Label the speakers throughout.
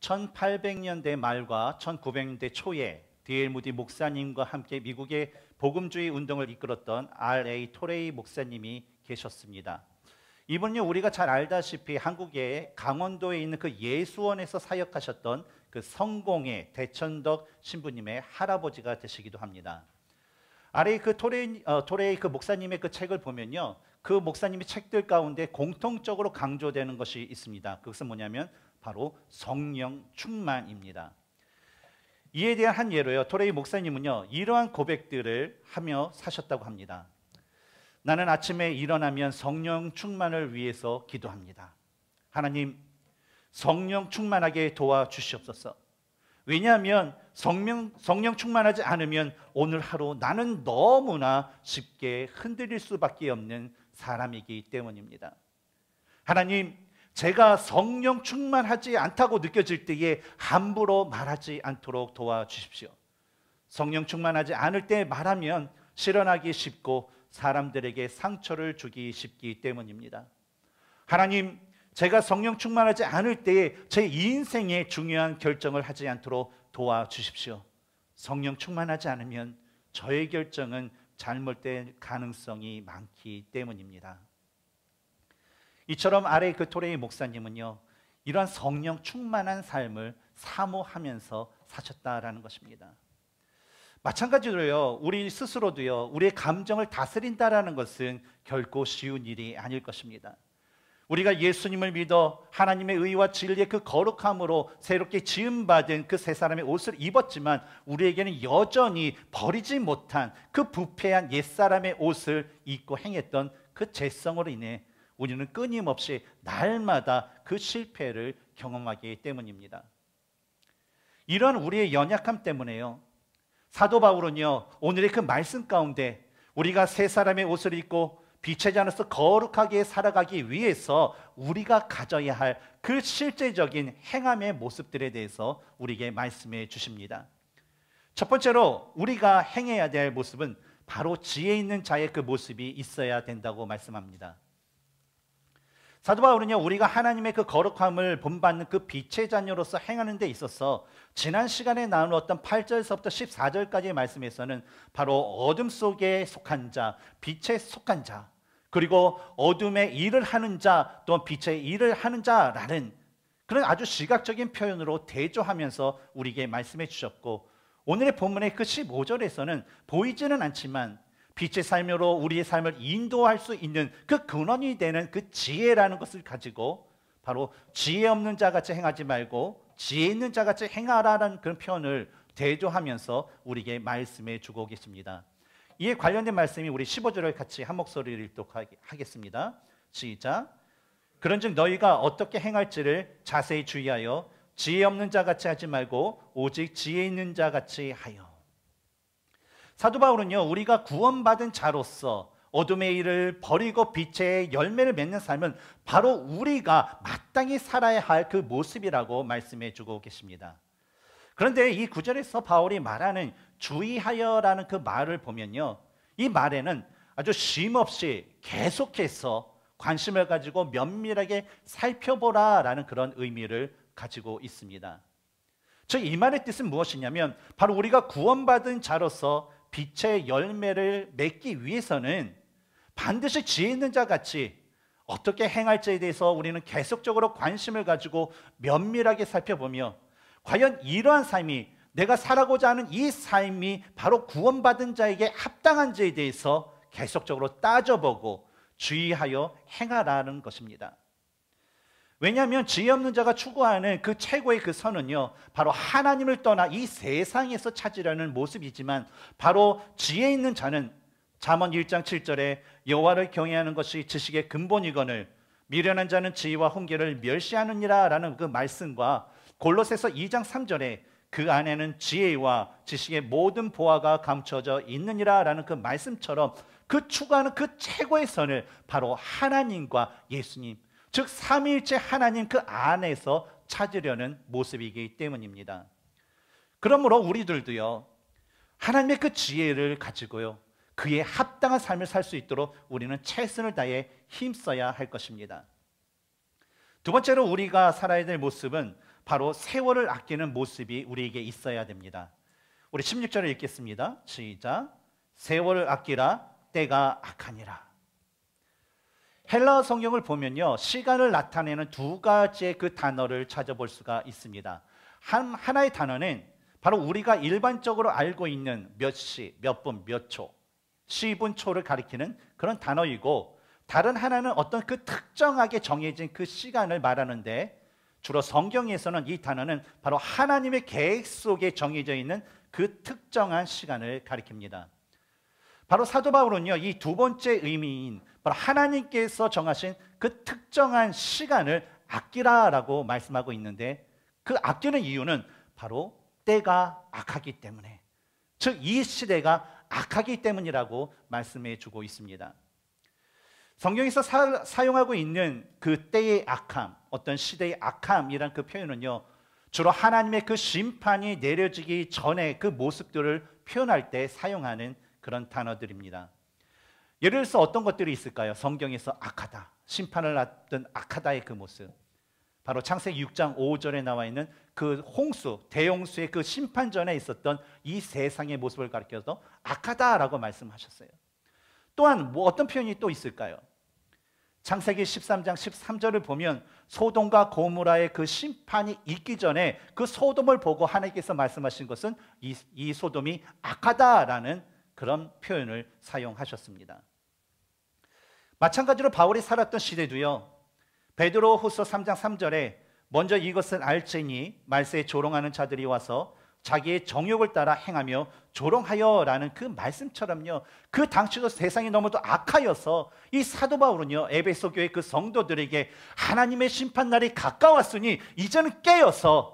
Speaker 1: 1800년대 말과 1900년대 초에 디엘 무디 목사님과 함께 미국의 복음주의 운동을 이끌었던 R.A. 토레이 목사님이 계셨습니다. 이분은 우리가 잘 알다시피 한국의 강원도에 있는 그 예수원에서 사역하셨던 그 성공의 대천덕 신부님의 할아버지가 되시기도 합니다. 아래 그 토레이, 어, 토레이 그 목사님의 그 책을 보면요 그 목사님의 책들 가운데 공통적으로 강조되는 것이 있습니다. 그것은 뭐냐면 바로 성령 충만입니다. 이에 대한 한 예로요. 토레이 목사님은요. 이러한 고백들을 하며 사셨다고 합니다. 나는 아침에 일어나면 성령 충만을 위해서 기도합니다. 하나님, 성령 충만하게 도와주시옵소서. 왜냐하면 성령, 성령 충만하지 않으면 오늘 하루 나는 너무나 쉽게 흔들릴 수밖에 없는 사람이기 때문입니다. 하나님, 제가 성령 충만하지 않다고 느껴질 때에 함부로 말하지 않도록 도와주십시오. 성령 충만하지 않을 때 말하면 실현하기 쉽고 사람들에게 상처를 주기 쉽기 때문입니다. 하나님, 제가 성령 충만하지 않을 때에 제 인생에 중요한 결정을 하지 않도록 도와주십시오. 성령 충만하지 않으면 저의 결정은 잘못된 가능성이 많기 때문입니다. 이처럼 아래 그 토레이 목사님은요 이러한 성령 충만한 삶을 사모하면서 사셨다라는 것입니다. 마찬가지로요 우리 스스로도요 우리의 감정을 다스린다라는 것은 결코 쉬운 일이 아닐 것입니다. 우리가 예수님을 믿어 하나님의 의와 진리의 그 거룩함으로 새롭게 지음받은 그세 사람의 옷을 입었지만 우리에게는 여전히 버리지 못한 그 부패한 옛사람의 옷을 입고 행했던 그 죄성으로 인해 우리는 끊임없이 날마다 그 실패를 경험하기 때문입니다. 이런 우리의 연약함 때문에요. 사도 바울은요, 오늘의 그 말씀 가운데 우리가 세 사람의 옷을 입고 빛의 자로서 거룩하게 살아가기 위해서 우리가 가져야 할 그 실제적인 행함의 모습들에 대해서 우리에게 말씀해 주십니다. 첫 번째로 우리가 행해야 될 모습은 바로 지혜 있는 자의 그 모습이 있어야 된다고 말씀합니다. 사도 바울은요 우리가 하나님의 그 거룩함을 본받는 그 빛의 자녀로서 행하는 데 있어서 지난 시간에 나누었던 8절서부터 14절까지의 말씀에서는 바로 어둠 속에 속한 자, 빛에 속한 자, 그리고 어둠의 일을 하는 자, 또한 빛의 일을 하는 자라는 그런 아주 시각적인 표현으로 대조하면서 우리에게 말씀해 주셨고 오늘의 본문의 그 15절에서는 보이지는 않지만 빛의 삶으로 우리의 삶을 인도할 수 있는 그 근원이 되는 그 지혜라는 것을 가지고 바로 지혜 없는 자 같이 행하지 말고 지혜 있는 자 같이 행하라라는 그런 표현을 대조하면서 우리에게 말씀해 주고 계십니다. 이에 관련된 말씀이 우리 15절을 같이 한 목소리를 읽도록하겠습니다 시작. 그런즉 너희가 어떻게 행할지를 자세히 주의하여 지혜 없는 자 같이 하지 말고 오직 지혜 있는 자 같이 하여. 사도 바울은요, 우리가 구원받은 자로서 어둠의 일을 버리고 빛의 열매를 맺는 삶은 바로 우리가 마땅히 살아야 할 그 모습이라고 말씀해 주고 계십니다. 그런데 이 구절에서 바울이 말하는 주의하여라는 그 말을 보면요. 이 말에는 아주 쉼없이 계속해서 관심을 가지고 면밀하게 살펴보라라는 그런 의미를 가지고 있습니다. 즉 이 말의 뜻은 무엇이냐면 바로 우리가 구원받은 자로서 빛의 열매를 맺기 위해서는 반드시 지혜 있는 자 같이 어떻게 행할지에 대해서 우리는 계속적으로 관심을 가지고 면밀하게 살펴보며 과연 이러한 삶이 내가 살아고자 하는 이 삶이 바로 구원받은 자에게 합당한지에 대해서 계속적으로 따져보고 주의하여 행하라는 것입니다. 왜냐하면 지혜 없는 자가 추구하는 그 최고의 그 선은요 바로 하나님을 떠나 이 세상에서 찾으려는 모습이지만 바로 지혜 있는 자는 잠언 1장 7절에 여호와를 경외하는 것이 지식의 근본이거늘 미련한 자는 지혜와 훈계를 멸시하느니라라는 그 말씀과 골로새서 2장 3절에 그 안에는 지혜와 지식의 모든 보화가 감춰져 있느니라라는 그 말씀처럼 그 추구하는 그 최고의 선을 바로 하나님과 예수님 즉 삼위일체 하나님 그 안에서 찾으려는 모습이기 때문입니다. 그러므로 우리들도요. 하나님의 그 지혜를 가지고요. 그에 합당한 삶을 살 수 있도록 우리는 최선을 다해 힘써야 할 것입니다. 두 번째로 우리가 살아야 될 모습은 바로 세월을 아끼는 모습이 우리에게 있어야 됩니다. 우리 16절을 읽겠습니다. 시작. 세월을 아끼라 때가 악하니라. 헬라 성경을 보면요. 시간을 나타내는 두 가지의 그 단어를 찾아볼 수가 있습니다. 한, 하나의 단어는 바로 우리가 일반적으로 알고 있는 몇 시, 몇 분, 몇 초, 시분, 초를 가리키는 그런 단어이고 다른 하나는 어떤 그 특정하게 정해진 그 시간을 말하는데 주로 성경에서는 이 단어는 바로 하나님의 계획 속에 정해져 있는 그 특정한 시간을 가리킵니다. 바로 사도 바울은요, 이 두 번째 의미인 바로 하나님께서 정하신 그 특정한 시간을 아끼라라고 말씀하고 있는데 그 아끼는 이유는 바로 때가 악하기 때문에 즉 이 시대가 악하기 때문이라고 말씀해 주고 있습니다. 성경에서 사, 용하고 있는 그 때의 악함, 어떤 시대의 악함이란 그 표현은요. 주로 하나님의 그 심판이 내려지기 전에 그 모습들을 표현할 때 사용하는 그런 단어들입니다. 예를 들어서 어떤 것들이 있을까요? 성경에서 악하다, 심판을 앞둔 악하다의 그 모습. 바로 창세기 6장 5절에 나와 있는 그 홍수, 대홍수의 그 심판 전에 있었던 이 세상의 모습을 가리켜서 악하다라고 말씀하셨어요. 또한 뭐 어떤 표현이 또 있을까요? 창세기 13장 13절을 보면 소돔과 고무라의 그 심판이 있기 전에 그 소돔을 보고 하나님께서 말씀하신 것은 이, 이 소돔이 악하다라는 그런 표현을 사용하셨습니다. 마찬가지로 바울이 살았던 시대도요. 베드로 후서 3장 3절에 먼저 이것을 알지니 말세에 조롱하는 자들이 와서 자기의 정욕을 따라 행하며 조롱하여라는 그 말씀처럼요. 그 당시도 세상이 너무도 악하여서 이 사도 바울은요. 에베소 교회 그 성도들에게 하나님의 심판 날이 가까웠으니 이제는 깨어서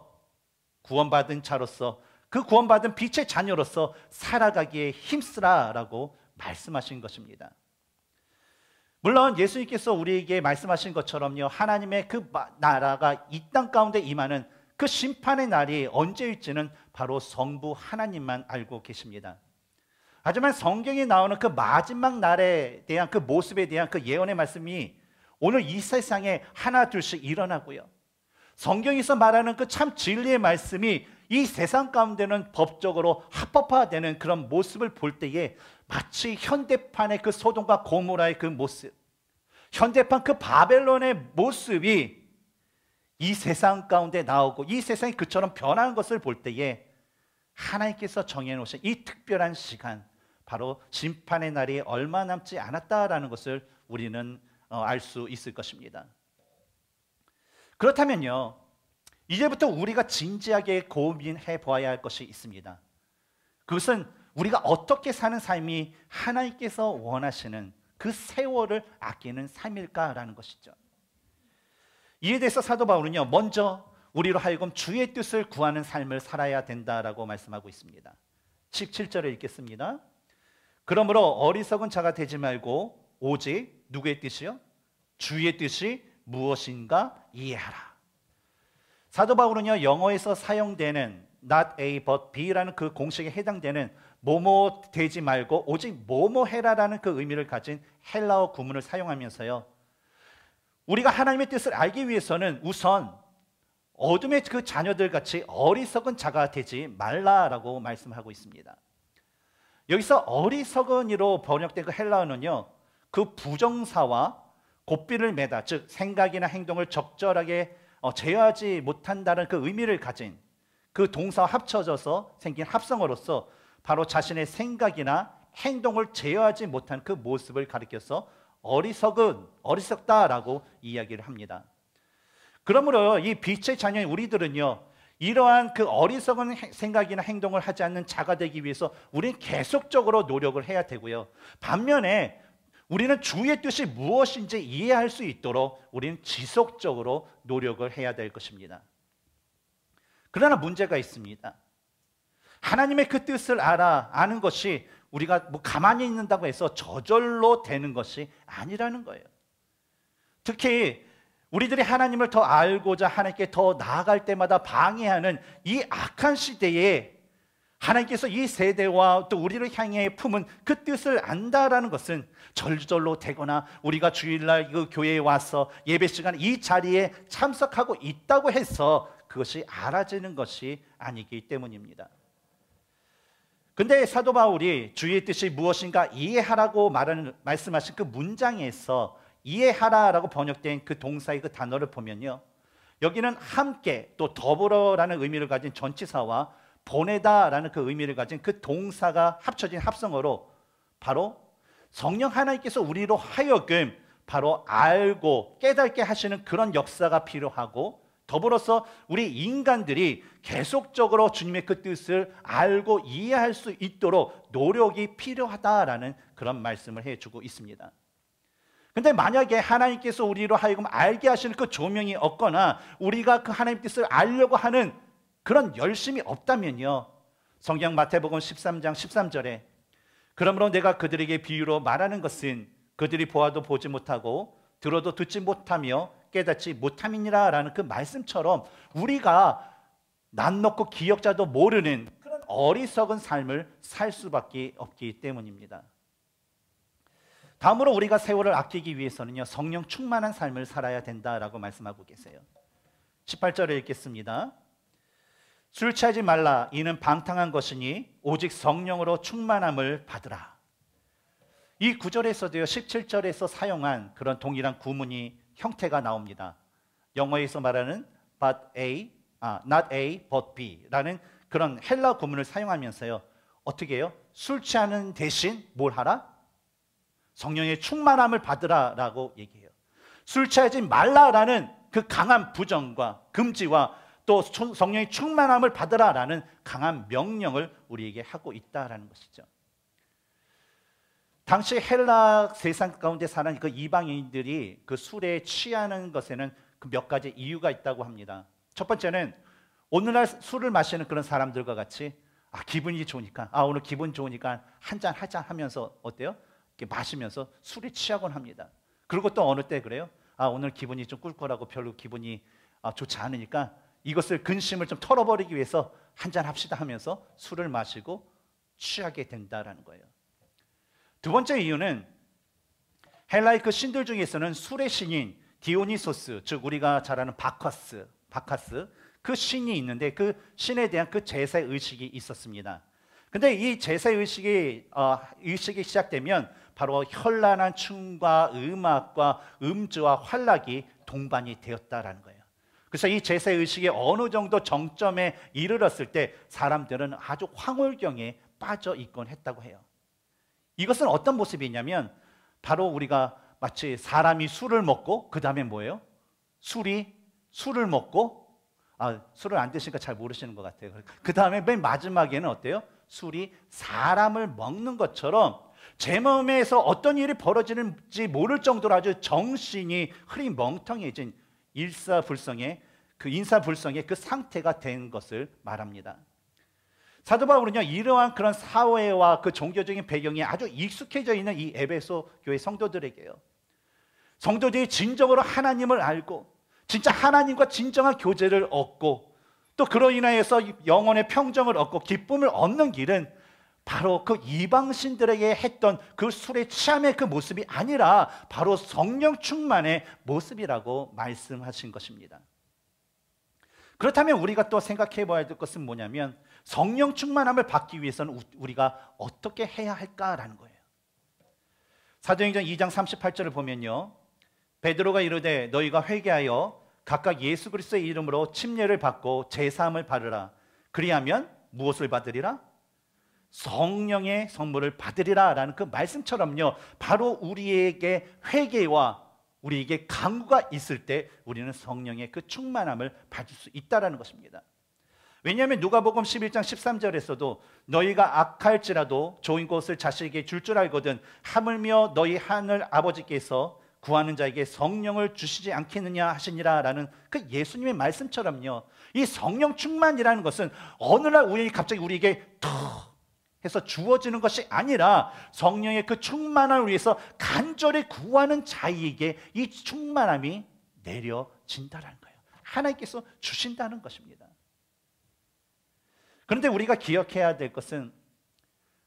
Speaker 1: 구원받은 자로서 그 구원받은 빛의 자녀로서 살아가기에 힘쓰라라고 말씀하신 것입니다. 물론 예수님께서 우리에게 말씀하신 것처럼요. 하나님의 그 나라가 이 땅 가운데 임하는 그 심판의 날이 언제일지는 바로 성부 하나님만 알고 계십니다. 하지만 성경에 나오는 그 마지막 날에 대한 그 모습에 대한 그 예언의 말씀이 오늘 이 세상에 하나 둘씩 일어나고요. 성경에서 말하는 그 참 진리의 말씀이 이 세상 가운데는 법적으로 합법화되는 그런 모습을 볼 때에 마치 현대판의 그소동과 고모라의 그 모습, 현대판 그 바벨론의 모습이 이 세상 가운데 나오고 이 세상이 그처럼 변하는 것을 볼 때에 하나님께서 정해놓으신 이 특별한 시간, 바로 심판의 날이 얼마 남지 않았다라는 것을 우리는 어, 알수 있을 것입니다. 그렇다면요, 이제부터 우리가 진지하게 고민해 보아야 할 것이 있습니다. 그것은 우리가 어떻게 사는 삶이 하나님께서 원하시는 그 세월을 아끼는 삶일까라는 것이죠. 이에 대해서 사도 바울은요, 먼저 우리로 하여금 주의 뜻을 구하는 삶을 살아야 된다라고 말씀하고 있습니다. 17절을 읽겠습니다. 그러므로 어리석은 자가 되지 말고 오직 누구의 뜻이요? 주의 뜻이 무엇인가 이해하라. 사도 바울은요 영어에서 사용되는 not A but B라는 그 공식에 해당되는 뭐뭐 되지 말고 오직 뭐뭐 해라라는 그 의미를 가진 헬라어 구문을 사용하면서요 우리가 하나님의 뜻을 알기 위해서는 우선 어둠의 그 자녀들 같이 어리석은 자가 되지 말라라고 말씀하고 있습니다. 여기서 어리석은이로 번역된 그 헬라어는요, 그 부정사와 고삐를 매다, 즉 생각이나 행동을 적절하게 어, 제어하지 못한다는 그 의미를 가진 그 동사와 합쳐져서 생긴 합성어로서 바로 자신의 생각이나 행동을 제어하지 못한 그 모습을 가리켜서 어리석은, 어리석다라고 이야기를 합니다. 그러므로 이 빛의 자녀인 우리들은요, 이러한 그 어리석은 생각이나 행동을 하지 않는 자가 되기 위해서 우리는 계속적으로 노력을 해야 되고요. 반면에 우리는 주의 뜻이 무엇인지 이해할 수 있도록 우리는 지속적으로 노력을 해야 될 것입니다. 그러나 문제가 있습니다. 하나님의 그 뜻을 알아 아는 것이 우리가 뭐 가만히 있는다고 해서 저절로 되는 것이 아니라는 거예요. 특히 우리들이 하나님을 더 알고자 하나님께 더 나아갈 때마다 방해하는 이 악한 시대에 하나님께서 이 세대와 또 우리를 향해 품은 그 뜻을 안다라는 것은 절절로 되거나 우리가 주일날 그 교회에 와서 예배 시간 이 자리에 참석하고 있다고 해서 그것이 알아지는 것이 아니기 때문입니다. 근데 사도 바울이 주의 뜻이 무엇인가 이해하라고 말하는 말씀하신 그 문장에서 이해하라라고 번역된 그 동사의 그 단어를 보면요. 여기는 함께 또 더불어라는 의미를 가진 전치사와 보내다라는 그 의미를 가진 그 동사가 합쳐진 합성어로 바로 성령 하나님께서 우리로 하여금 바로 알고 깨닫게 하시는 그런 역사가 필요하고 더불어서 우리 인간들이 계속적으로 주님의 그 뜻을 알고 이해할 수 있도록 노력이 필요하다라는 그런 말씀을 해주고 있습니다. 근데 만약에 하나님께서 우리로 하여금 알게 하시는 그 조명이 없거나 우리가 그하나님 뜻을 알려고 하는 그런 열심이 없다면요. 성경 마태복음 13장 13절에 그러므로 내가 그들에게 비유로 말하는 것은 그들이 보아도 보지 못하고 들어도 듣지 못하며 깨닫지 못함이니라 라는 그 말씀처럼 우리가 난 놓고 기억자도 모르는 그런 어리석은 삶을 살 수밖에 없기 때문입니다. 다음으로 우리가 세월을 아끼기 위해서는요. 성령 충만한 삶을 살아야 된다라고 말씀하고 계세요. 18절을 읽겠습니다. 술 취하지 말라 이는 방탕한 것이니 오직 성령으로 충만함을 받으라. 이 구절에서도요 17절에서 사용한 그런 동일한 구문이 형태가 나옵니다. 영어에서 말하는 but A, 아, not A, but B라는 그런 헬라 구문을 사용하면서요 어떻게 해요? 술 취하는 대신 뭘 하라? 성령의 충만함을 받으라라고 얘기해요. 술 취하지 말라라는 그 강한 부정과 금지와 또 성령의 충만함을 받으라라는 강한 명령을 우리에게 하고 있다라는 것이죠. 당시 헬라 세상 가운데 사는 그 이방인들이 그 술에 취하는 것에는 그몇 가지 이유가 있다고 합니다. 첫 번째는 오늘날 술을 마시는 그런 사람들과 같이 아 기분이 좋으니까 아 오늘 기분 좋으니까 한 잔 한 잔 하면서 어때요? 이렇게 마시면서 술에 취하곤 합니다. 그리고 또 어느 때 그래요? 아 오늘 기분이 좀 꿀꿀하고 별로 기분이 아, 좋지 않으니까 이것을 근심을 좀 털어버리기 위해서 한 잔 합시다 하면서 술을 마시고 취하게 된다라는 거예요. 두 번째 이유는 헬라의 그 신들 중에서는 술의 신인 디오니소스, 즉 우리가 잘 아는 바카스, 바카스 그 신이 있는데 그 신에 대한 그 제사 의식이 있었습니다. 근데 이 제사 의식이 어, 의식이 시작되면 바로 현란한 춤과 음악과 음주와 활락이 동반이 되었다라는 거예요. 그래서 이 제세 의식이 어느 정도 정점에 이르렀을 때 사람들은 아주 황홀경에 빠져 있곤 했다고 해요. 이것은 어떤 모습이냐면 바로 우리가 마치 사람이 술을 먹고 그 다음에 뭐예요? 술이 술을 먹고 아, 술을 안 드시니까 잘 모르시는 것 같아요. 그 다음에 맨 마지막에는 어때요? 술이 사람을 먹는 것처럼 제 몸에서 어떤 일이 벌어지는지 모를 정도로 아주 정신이 흐리멍텅해진 일사불성의 그 인사불성의 그 상태가 된 것을 말합니다. 사도 바울은요 이러한 그런 사회와 그 종교적인 배경이 아주 익숙해져 있는 이 에베소 교회 성도들에게요 성도들이 진정으로 하나님을 알고 진짜 하나님과 진정한 교제를 얻고 또 그로 인하여서 영혼의 평정을 얻고 기쁨을 얻는 길은 바로 그 이방신들에게 했던 그 술에 취함의 그 모습이 아니라 바로 성령 충만의 모습이라고 말씀하신 것입니다. 그렇다면 우리가 또 생각해 봐야 될 것은 뭐냐면 성령 충만함을 받기 위해서는 우리가 어떻게 해야 할까라는 거예요. 사도행전 2장 38절을 보면요. 베드로가 이르되 너희가 회개하여 각각 예수 그리스도의 이름으로 침례를 받고 제사함을 받으라. 그리하면 무엇을 받으리라? 성령의 선물을 받으리라라는 그 말씀처럼요. 바로 우리에게 회개와 우리에게 강구가 있을 때 우리는 성령의 그 충만함을 받을 수 있다라는 것입니다. 왜냐하면 누가복음 11장 13절에서도 너희가 악할지라도 좋은 것을 자식에게 줄줄 줄 알거든 하물며 너희 하늘 아버지께서 구하는 자에게 성령을 주시지 않겠느냐 하시니라라는 그 예수님의 말씀처럼요. 이 성령 충만이라는 것은 어느 날 우연히 갑자기 우리에게 툭 해서 주어지는 것이 아니라 성령의 그 충만함을 위해서 간절히 구하는 자에게 이 충만함이 내려진다라는 거예요. 하나님께서 주신다는 것입니다. 그런데 우리가 기억해야 될 것은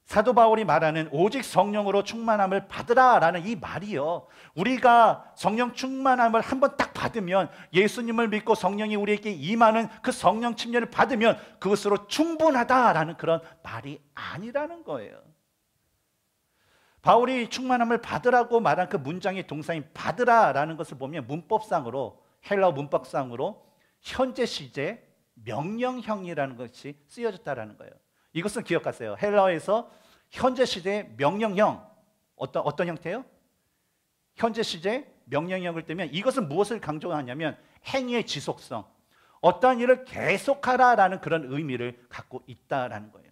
Speaker 1: 사도 바울이 말하는 오직 성령으로 충만함을 받으라라는 이 말이요. 우리가 성령 충만함을 한 번 딱 받으면 예수님을 믿고 성령이 우리에게 임하는 그 성령 침례를 받으면 그것으로 충분하다라는 그런 말이 아니라는 거예요. 바울이 충만함을 받으라고 말한 그 문장의 동사인 받으라라는 것을 보면 문법상으로 헬라 문법상으로 현재 시제 명령형이라는 것이 쓰여졌다라는 거예요. 이것은 기억하세요. 헬라어에서 현재 시제의 명령형 어떤 어떤 형태요? 현재 시제 명령형을 뜨면 이것은 무엇을 강조하냐면 행위의 지속성. 어떠한 일을 계속하라라는 그런 의미를 갖고 있다라는 거예요.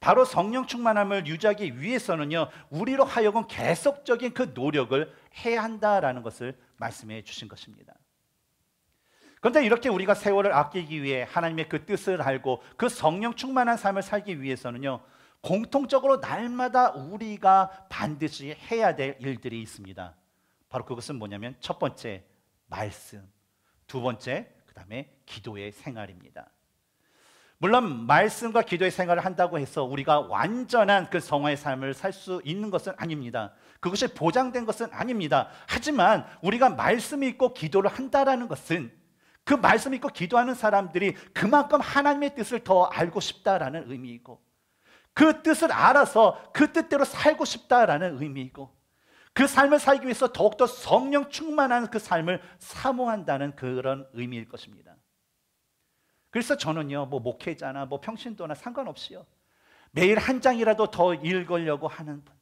Speaker 1: 바로 성령 충만함을 유지하기 위해서는요. 우리로 하여금 계속적인 그 노력을 해야 한다라는 것을 말씀해 주신 것입니다. 그런데 이렇게 우리가 세월을 아끼기 위해 하나님의 그 뜻을 알고 그 성령 충만한 삶을 살기 위해서는요. 공통적으로 날마다 우리가 반드시 해야 될 일들이 있습니다. 바로 그것은 뭐냐면 첫 번째 말씀, 두 번째 그다음에 기도의 생활입니다. 물론 말씀과 기도의 생활을 한다고 해서 우리가 완전한 그 성화의 삶을 살 수 있는 것은 아닙니다. 그것이 보장된 것은 아닙니다. 하지만 우리가 말씀이 있고 기도를 한다라는 것은 그 말씀 있고 기도하는 사람들이 그만큼 하나님의 뜻을 더 알고 싶다라는 의미이고 그 뜻을 알아서 그 뜻대로 살고 싶다라는 의미이고 그 삶을 살기 위해서 더욱더 성령 충만한 그 삶을 사모한다는 그런 의미일 것입니다. 그래서 저는요, 뭐 목회자나 뭐 평신도나 상관없이요. 매일 한 장이라도 더 읽으려고 하는 분.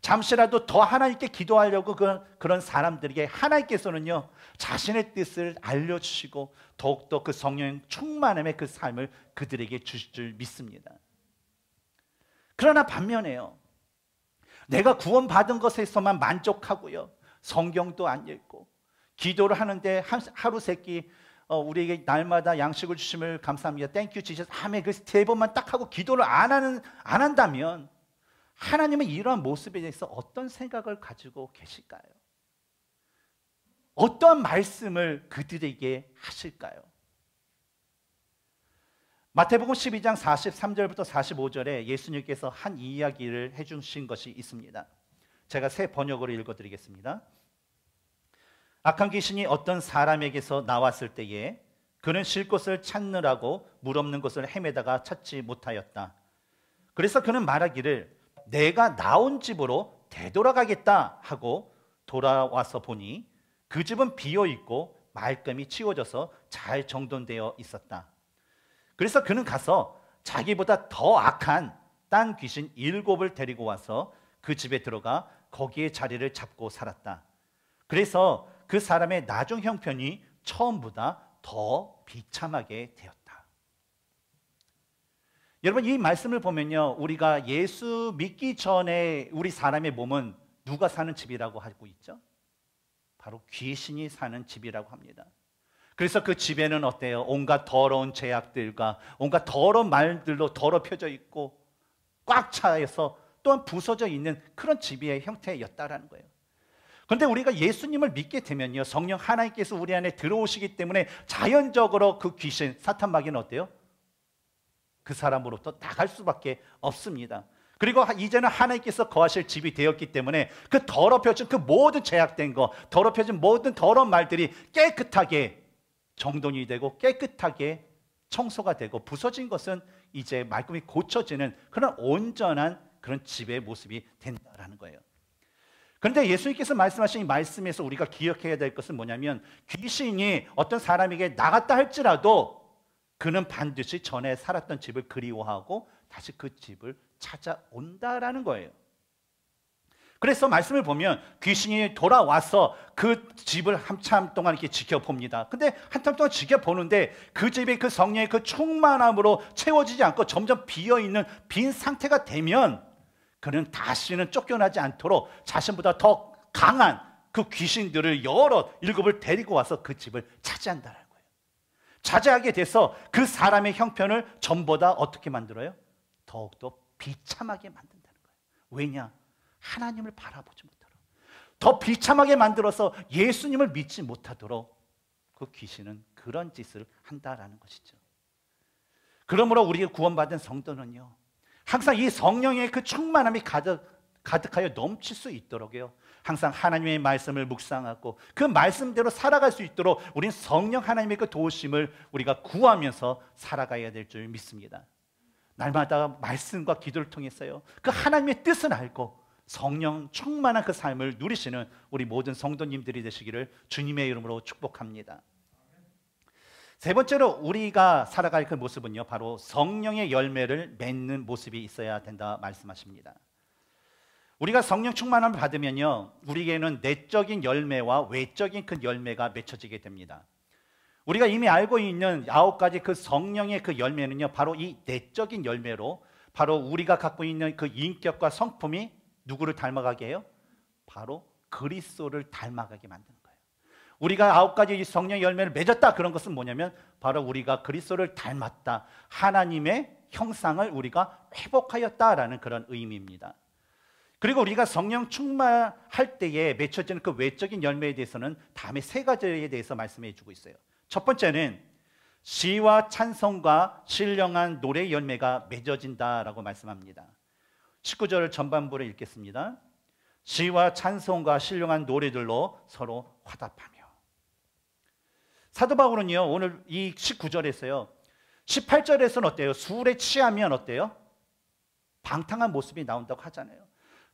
Speaker 1: 잠시라도 더 하나님께 기도하려고 그, 그런 사람들에게 하나님께서는요 자신의 뜻을 알려주시고 더욱더 그 성령 충만함의 그 삶을 그들에게 주실 줄 믿습니다 그러나 반면에요 내가 구원받은 것에서만 만족하고요 성경도 안 읽고 기도를 하는데 하루 세끼 어, 우리에게 날마다 양식을 주심을 감사합니다 땡큐 지셔서 하메 그세 번만 딱 하고 기도를 안 하는 안 한다면 하나님은 이러한 모습에 대해서 어떤 생각을 가지고 계실까요? 어떤 말씀을 그들에게 하실까요? 마태복음 12장 43절부터 45절에 예수님께서 한 이야기를 해 주신 것이 있습니다. 제가 새 번역으로 읽어 드리겠습니다. 악한 귀신이 어떤 사람에게서 나왔을 때에 그는 쉴 곳을 찾느라고 물 없는 곳을 헤매다가 찾지 못하였다. 그래서 그는 말하기를 내가 나온 집으로 되돌아가겠다 하고 돌아와서 보니 그 집은 비어 있고 말끔히 치워져서 잘 정돈되어 있었다. 그래서 그는 가서 자기보다 더 악한 딴 귀신 일곱을 데리고 와서 그 집에 들어가 거기에 자리를 잡고 살았다. 그래서 그 사람의 나중 형편이 처음보다 더 비참하게 되었다. 여러분 이 말씀을 보면요. 우리가 예수 믿기 전에 우리 사람의 몸은 누가 사는 집이라고 하고 있죠? 바로 귀신이 사는 집이라고 합니다. 그래서 그 집에는 어때요? 온갖 더러운 제약들과 온갖 더러운 말들로 더럽혀져 있고 꽉 차여서 또한 부서져 있는 그런 집의 형태였다라는 거예요. 그런데 우리가 예수님을 믿게 되면요. 성령 하나님께서 우리 안에 들어오시기 때문에 자연적으로 그 귀신, 사탄마귀는 어때요? 그 사람으로부터 나갈 수밖에 없습니다. 그리고 이제는 하나님께서 거하실 집이 되었기 때문에 그 더럽혀진 그 모든 제약된 것, 더럽혀진 모든 더러운 말들이 깨끗하게 정돈이 되고 깨끗하게 청소가 되고 부서진 것은 이제 말끔히 고쳐지는 그런 온전한 그런 집의 모습이 된다라는 거예요. 그런데 예수님께서 말씀하신 이 말씀에서 우리가 기억해야 될 것은 뭐냐면 귀신이 어떤 사람에게 나갔다 할지라도 그는 반드시 전에 살았던 집을 그리워하고 다시 그 집을 찾아온다라는 거예요. 그래서 말씀을 보면 귀신이 돌아와서 그 집을 한참 동안 이렇게 지켜봅니다. 근데 한참 동안 지켜보는데 그 집이 그 성령의 그 충만함으로 채워지지 않고 점점 비어있는 빈 상태가 되면 그는 다시는 쫓겨나지 않도록 자신보다 더 강한 그 귀신들을 여러 일곱을 데리고 와서 그 집을 차지한다는 자제하게 돼서 그 사람의 형편을 전보다 어떻게 만들어요? 더욱더 비참하게 만든다는 거예요. 왜냐? 하나님을 바라보지 못하도더 비참하게 만들어서 예수님을 믿지 못하도록 그 귀신은 그런 짓을 한다라는 것이죠. 그러므로 우리가 구원받은 성도는요. 항상 이 성령의 그 충만함이 가득, 가득하여 넘칠 수 있도록요. 항상 하나님의 말씀을 묵상하고 그 말씀대로 살아갈 수 있도록 우린 성령 하나님의 그 도우심을 우리가 구하면서 살아가야 될 줄 믿습니다. 날마다 말씀과 기도를 통해서요. 그 하나님의 뜻을 알고 성령 충만한 그 삶을 누리시는 우리 모든 성도님들이 되시기를 주님의 이름으로 축복합니다. 세 번째로 우리가 살아갈 그 모습은요, 바로 성령의 열매를 맺는 모습이 있어야 된다 말씀하십니다. 우리가 성령 충만함을 받으면요, 우리에게는 내적인 열매와 외적인 큰 열매가 맺혀지게 됩니다. 우리가 이미 알고 있는 아홉 가지 그 성령의 그 열매는요, 바로 이 내적인 열매로 바로 우리가 갖고 있는 그 인격과 성품이 누구를 닮아가게 해요? 바로 그리스도를 닮아가게 만드는 거예요. 우리가 아홉 가지 성령 열매를 맺었다 그런 것은 뭐냐면 바로 우리가 그리스도를 닮았다. 하나님의 형상을 우리가 회복하였다라는 그런 의미입니다. 그리고 우리가 성령 충만할 때에 맺혀지는 그 외적인 열매에 대해서는 다음에 세 가지에 대해서 말씀해 주고 있어요. 첫 번째는 시와 찬성과 신령한 노래 열매가 맺어진다라고 말씀합니다. 19절 전반부를 읽겠습니다. 시와 찬성과 신령한 노래들로 서로 화답하며 사도 바울은요 오늘 이 19절에서요 18절에서는 어때요? 술에 취하면 어때요? 방탕한 모습이 나온다고 하잖아요.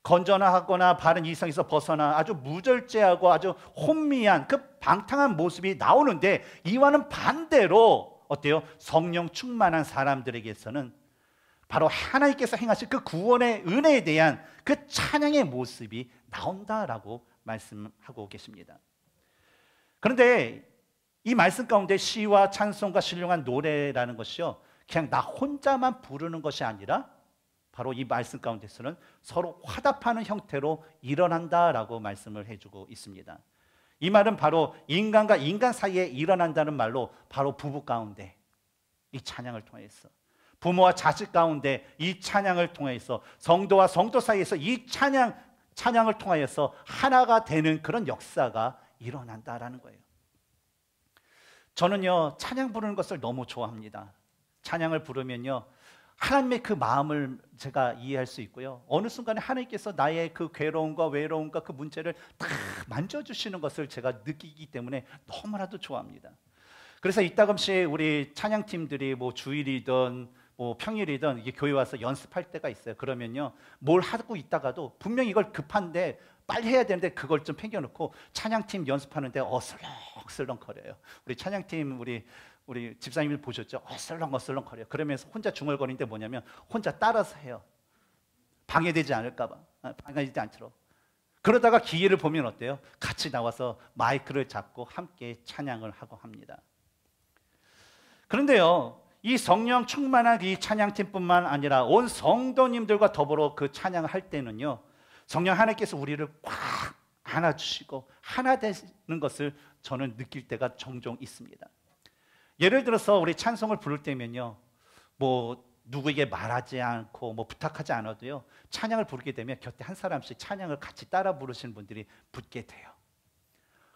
Speaker 1: 건전화 하거나 바른 이성에서 벗어나 아주 무절제하고 아주 혼미한 그 방탕한 모습이 나오는데 이와는 반대로 어때요? 성령 충만한 사람들에게서는 바로 하나님께서 행하실 그 구원의 은혜에 대한 그 찬양의 모습이 나온다라고 말씀하고 계십니다. 그런데 이 말씀 가운데 시와 찬송과 신령한 노래라는 것이요. 그냥 나 혼자만 부르는 것이 아니라 바로 이 말씀 가운데서는 서로 화답하는 형태로 일어난다라고 말씀을 해주고 있습니다. 이 말은 바로 인간과 인간 사이에 일어난다는 말로 바로 부부 가운데 이 찬양을 통해서 부모와 자식 가운데 이 찬양을 통해서 성도와 성도 사이에서 이 찬양 찬양을 통하여서 하나가 되는 그런 역사가 일어난다라는 거예요. 저는요 찬양 부르는 것을 너무 좋아합니다. 찬양을 부르면요 하나님의 그 마음을 제가 이해할 수 있고요. 어느 순간에 하나님께서 나의 그 괴로움과 외로움과 그 문제를 다 만져주시는 것을 제가 느끼기 때문에 너무나도 좋아합니다. 그래서 이따금씩 우리 찬양팀들이 뭐 주일이든 뭐 평일이든 이게 교회 와서 연습할 때가 있어요. 그러면요. 뭘 하고 있다가도 분명히 이걸 급한데 빨리 해야 되는데 그걸 좀 팽겨놓고 찬양팀 연습하는데 어슬렁슬렁거려요. 우리 찬양팀 우리 우리 집사님이 보셨죠? 어슬렁어슬렁 거려. 그러면서 혼자 중얼거리는데 뭐냐면 혼자 따라서 해요. 방해되지 않을까봐. 아, 방해되지 않도록. 그러다가 기회를 보면 어때요? 같이 나와서 마이크를 잡고 함께 찬양을 하고 합니다. 그런데요, 이 성령 충만한 이 찬양팀뿐만 아니라 온 성도님들과 더불어 그 찬양을 할 때는요, 성령 하나님께서 우리를 꽉 안아주시고 하나 되는 것을 저는 느낄 때가 종종 있습니다. 예를 들어서 우리 찬송을 부를 때면요. 뭐 누구에게 말하지 않고 뭐 부탁하지 않아도요. 찬양을 부르게 되면 곁에 한 사람씩 찬양을 같이 따라 부르시는 분들이 붙게 돼요.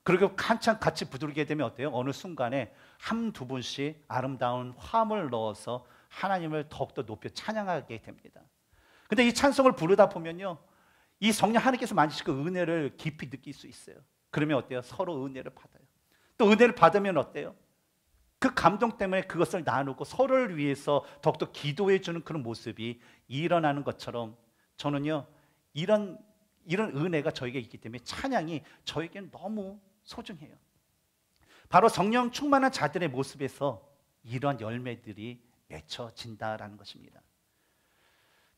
Speaker 1: 그리고 한참 같이 부르게 되면 어때요? 어느 순간에 한 두 분씩 아름다운 화음을 넣어서 하나님을 더욱더 높여 찬양하게 됩니다. 근데 이 찬송을 부르다 보면요. 이 성령 하나님께서 만지시그 은혜를 깊이 느낄 수 있어요. 그러면 어때요? 서로 은혜를 받아요. 또 은혜를 받으면 어때요? 그 감동 때문에 그것을 나누고 서로를 위해서 더욱더 기도해 주는 그런 모습이 일어나는 것처럼 저는요 이런 이런 은혜가 저에게 있기 때문에 찬양이 저에게는 너무 소중해요. 바로 성령 충만한 자들의 모습에서 이런 열매들이 맺혀진다라는 것입니다.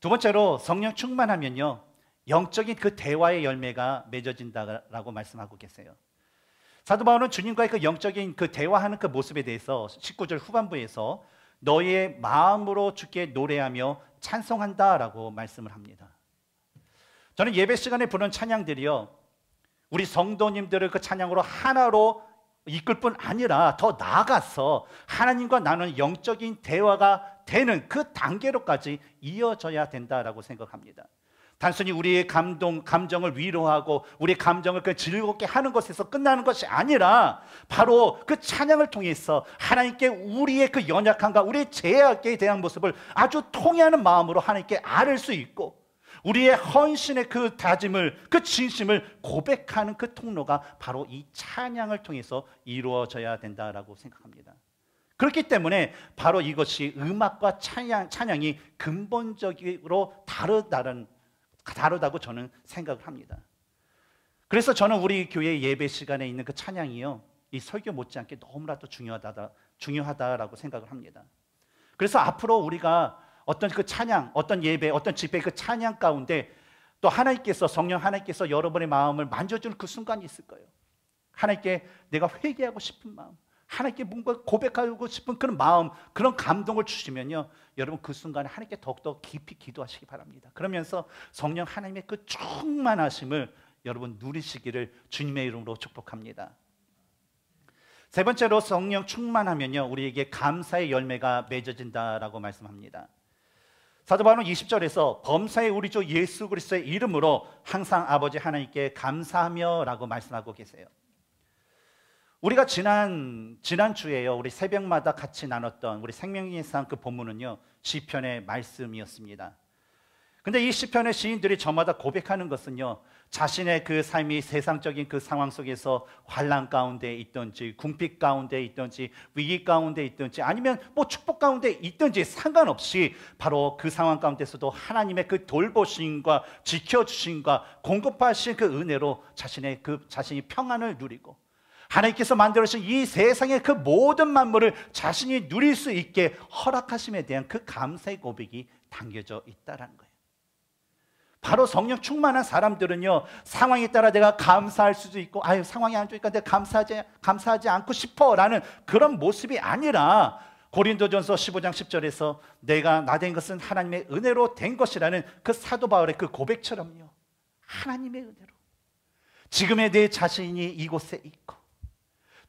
Speaker 1: 두 번째로 성령 충만하면요 영적인 그 대화의 열매가 맺어진다라고 말씀하고 계세요. 사도 바울은 주님과의 그 영적인 그 대화하는 그 모습에 대해서 19절 후반부에서 너의 마음으로 주께 노래하며 찬송한다라고 말씀을 합니다. 저는 예배 시간에 부른 찬양들이요. 우리 성도님들을 그 찬양으로 하나로 이끌 뿐 아니라 더 나아가서 하나님과 나는 영적인 대화가 되는 그 단계로까지 이어져야 된다라고 생각합니다. 단순히 우리의 감동, 감정을 위로하고 우리의 감정을 그 즐겁게 하는 것에서 끝나는 것이 아니라 바로 그 찬양을 통해서 하나님께 우리의 그 연약함과 우리의 죄악에 대한 모습을 아주 통해하는 마음으로 하나님께 알를수 있고 우리의 헌신의 그 다짐을 그 진심을 고백하는 그 통로가 바로 이 찬양을 통해서 이루어져야 된다라고 생각합니다. 그렇기 때문에 바로 이것이 음악과 찬양, 찬양이 근본적으로 다르다는 다르다고 저는 생각을 합니다. 그래서 저는 우리 교회 예배 시간에 있는 그 찬양이요. 이 설교 못지않게 너무나도 중요하다, 중요하다라고 생각을 합니다. 그래서 앞으로 우리가 어떤 그 찬양, 어떤 예배, 어떤 집회 그 찬양 가운데 또 하나님께서 성령 하나님께서 여러분의 마음을 만져주그 순간이 있을 거예요. 하나님께 내가 회개하고 싶은 마음, 하나님께 뭔가 고백하고 싶은 그런 마음, 그런 감동을 주시면요. 여러분 그 순간에 하나님께 더욱더 깊이 기도하시기 바랍니다. 그러면서 성령 하나님의 그 충만하심을 여러분 누리시기를 주님의 이름으로 축복합니다. 세 번째로 성령 충만하면요. 우리에게 감사의 열매가 맺어진다라고 말씀합니다. 사도 바울은 20절에서 범사의 우리 주 예수 그리스도의 이름으로 항상 아버지 하나님께 감사하며라고 말씀하고 계세요. 우리가 지난 지난 주에요. 우리 새벽마다 같이 나눴던 우리 생명의상 그 본문은요. 시편의 말씀이었습니다. 근데 이 시편의 시인들이 저마다 고백하는 것은요. 자신의 그 삶이 세상적인 그 상황 속에서 환란 가운데 있든지 궁핍 가운데 있든지 위기 가운데 있든지 아니면 뭐 축복 가운데 있든지 상관없이 바로 그 상황 가운데서도 하나님의 그 돌보심과 지켜주심과 공급하신 그 은혜로 자신의 그 자신이 평안을 누리고 하나님께서 만들어주신 이 세상의 그 모든 만물을 자신이 누릴 수 있게 허락하심에 대한 그 감사의 고백이 담겨져 있다는 거예요. 바로 성령 충만한 사람들은요 상황에 따라 내가 감사할 수도 있고 아유 상황이 안 좋으니까 내가 감사하지 감사하지 않고 싶어라는 그런 모습이 아니라 고린도전서 15장 10절에서 내가 나 된 것은 하나님의 은혜로 된 것이라는 그 사도 바울의 그 고백처럼요 하나님의 은혜로 지금의 내 자신이 이곳에 있고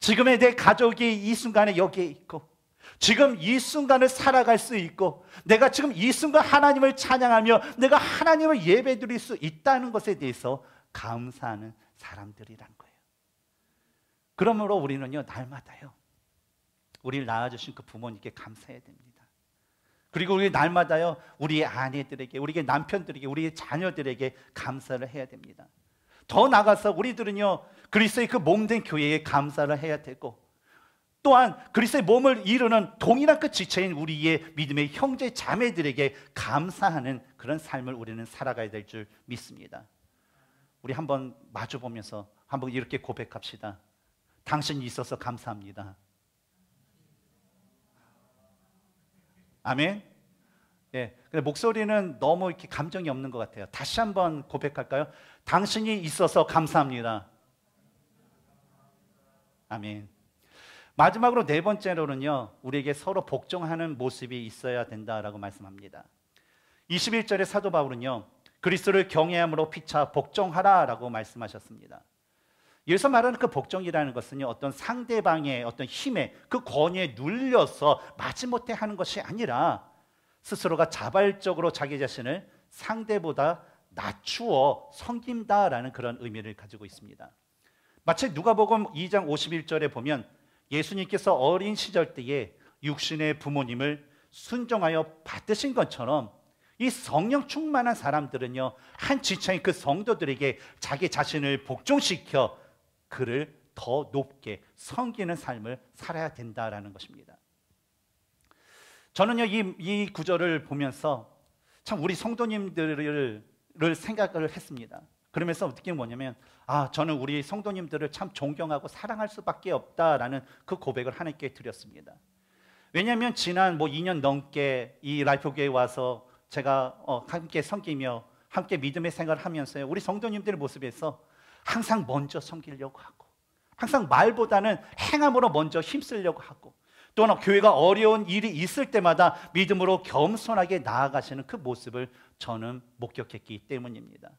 Speaker 1: 지금의 내 가족이 이 순간에 여기에 있고 지금 이 순간을 살아갈 수 있고 내가 지금 이 순간 하나님을 찬양하며 내가 하나님을 예배드릴 수 있다는 것에 대해서 감사하는 사람들이란 거예요. 그러므로 우리는요 날마다요 우리를 낳아주신 그 부모님께 감사해야 됩니다. 그리고 우리 날마다요 우리의 아내들에게 우리의 남편들에게 우리의 자녀들에게 감사를 해야 됩니다. 더 나가서 우리들은요 그리스의 그 몸된 교회에 감사를 해야 되고 또한 그리스의 몸을 이루는 동일한 그 지체인 우리의 믿음의 형제 자매들에게 감사하는 그런 삶을 우리는 살아가야 될 줄 믿습니다. 우리 한번 마주 보면서 한번 이렇게 고백합시다. 당신이 있어서 감사합니다. 아멘. 예. 근데 목소리는 너무 이렇게 감정이 없는 것 같아요. 다시 한번 고백할까요? 당신이 있어서 감사합니다. 아멘. 마지막으로 네 번째로는요, 우리에게 서로 복종하는 모습이 있어야 된다라고 말씀합니다. 21절의 사도 바울은요, 그리스도를 경외함으로 피차 복종하라라고 말씀하셨습니다. 여기서 말하는 그 복종이라는 것은요, 어떤 상대방의 어떤 힘에 그 권위에 눌려서 마지못해 하는 것이 아니라 스스로가 자발적으로 자기 자신을 상대보다 낮추어 섬긴다라는 그런 의미를 가지고 있습니다. 마치 누가복음 2장 51절에 보면 예수님께서 어린 시절 때에 육신의 부모님을 순종하여 받으신 것처럼 이 성령 충만한 사람들은요 한 지체인 그 성도들에게 자기 자신을 복종시켜 그를 더 높게 섬기는 삶을 살아야 된다라는 것입니다. 저는요 이, 이 구절을 보면서 참 우리 성도님들을 생각을 했습니다. 그러면서 느낀 게 뭐냐면 아 저는 우리 성도님들을 참 존경하고 사랑할 수밖에 없다라는 그 고백을 하나님께 드렸습니다. 왜냐하면 지난 뭐 2년 넘게 이 라이프교회에 와서 제가 어, 함께 섬기며 함께 믿음의 생활을 하면서 우리 성도님들의 모습에서 항상 먼저 섬기려고 하고 항상 말보다는 행함으로 먼저 힘쓰려고 하고 또는 교회가 어려운 일이 있을 때마다 믿음으로 겸손하게 나아가시는 그 모습을 저는 목격했기 때문입니다.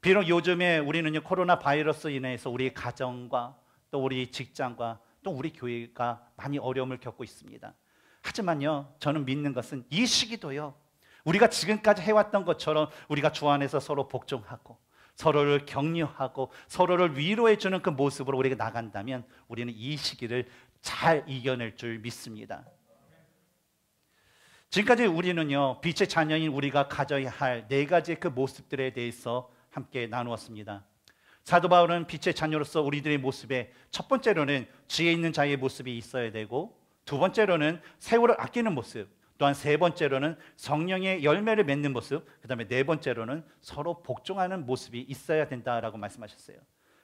Speaker 1: 비록 요즘에 우리는 코로나 바이러스 인해서 우리 가정과 또 우리 직장과 또 우리 교회가 많이 어려움을 겪고 있습니다. 하지만요 저는 믿는 것은 이 시기도요 우리가 지금까지 해왔던 것처럼 우리가 주 안에서 서로 복종하고 서로를 격려하고 서로를 위로해주는 그 모습으로 우리가 나간다면 우리는 이 시기를 잘 이겨낼 줄 믿습니다. 지금까지 우리는요 빛의 자녀인 우리가 가져야 할 네 가지의 그 모습들에 대해서 함께 나누었습니다. 사도 바울은 빛의 자녀로서 우리들의 모습에 첫 번째로는 지혜 있는 자의 모습이 있어야 되고 두 번째로는 세월을 아끼는 모습 또한 세 번째로는 성령의 열매를 맺는 모습 그다음에 네 번째로는 서로 복종하는 모습이 있어야 된다라고 말씀하셨어요.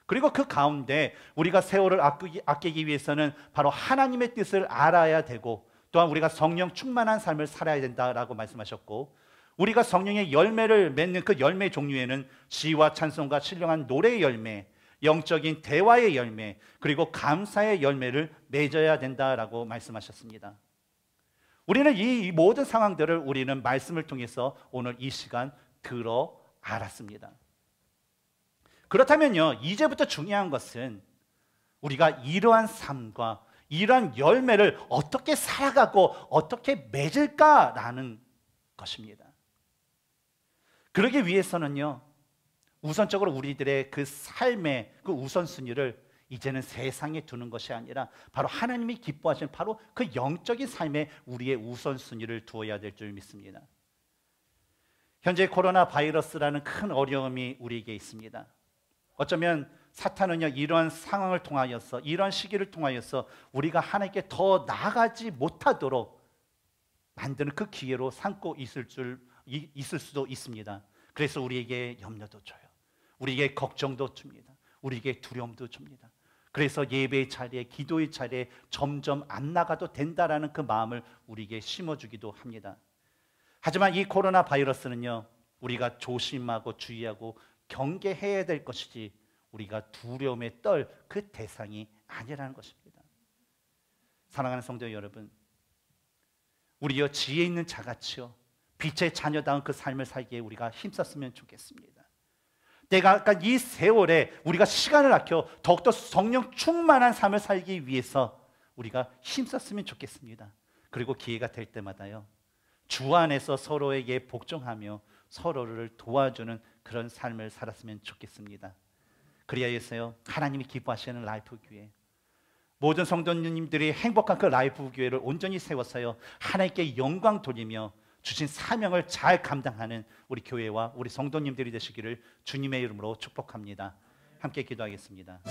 Speaker 1: 그리고 그 가운데 우리가 세월을 아끼기, 위해서는 바로 하나님의 뜻을 알아야 되고 또한 우리가 성령 충만한 삶을 살아야 된다라고 말씀하셨고 우리가 성령의 열매를 맺는 그 열매 종류에는 시와 찬송과 신령한 노래의 열매, 영적인 대화의 열매, 그리고 감사의 열매를 맺어야 된다라고 말씀하셨습니다. 우리는 이 모든 상황들을 우리는 말씀을 통해서 오늘 이 시간 들어 알았습니다. 그렇다면요, 이제부터 중요한 것은 우리가 이러한 삶과 이러한 열매를 어떻게 살아가고 어떻게 맺을까라는 것입니다. 그러기 위해서는요, 우선적으로 우리들의 그 삶의 그 우선순위를 이제는 세상에 두는 것이 아니라 바로 하나님이 기뻐하시는 바로 그 영적인 삶에 우리의 우선순위를 두어야 될 줄 믿습니다. 현재 코로나 바이러스라는 큰 어려움이 우리에게 있습니다. 어쩌면 사탄은요 이러한 상황을 통하여서 이러한 시기를 통하여서 우리가 하나님께 더 나아가지 못하도록 만드는 그 기회로 삼고 있을 줄 있을 수도 있습니다. 그래서 우리에게 염려도 줘요. 우리에게 걱정도 줍니다. 우리에게 두려움도 줍니다. 그래서 예배의 자리에 기도의 자리에 점점 안 나가도 된다라는 그 마음을 우리에게 심어주기도 합니다. 하지만 이 코로나 바이러스는요, 우리가 조심하고 주의하고 경계해야 될 것이지 우리가 두려움에 떨 그 대상이 아니라는 것입니다. 사랑하는 성도 여러분, 우리여 지혜 있는 자같이요 빛의 자녀다운 그 삶을 살기에 우리가 힘썼으면 좋겠습니다. 내가 아까 이 세월에 우리가 시간을 아껴 더욱더 성령 충만한 삶을 살기 위해서 우리가 힘썼으면 좋겠습니다. 그리고 기회가 될 때마다요. 주 안에서 서로에게 복종하며 서로를 도와주는 그런 삶을 살았으면 좋겠습니다. 그리하여서요. 하나님이 기뻐하시는 라이프 교회. 모든 성도님들이 행복한 그 라이프 교회를 온전히 세워서요. 하나님께 영광 돌리며 주신 사명을 잘 감당하는 우리 교회와 우리 성도님들이 되시기를 주님의 이름으로 축복합니다. 함께 기도하겠습니다.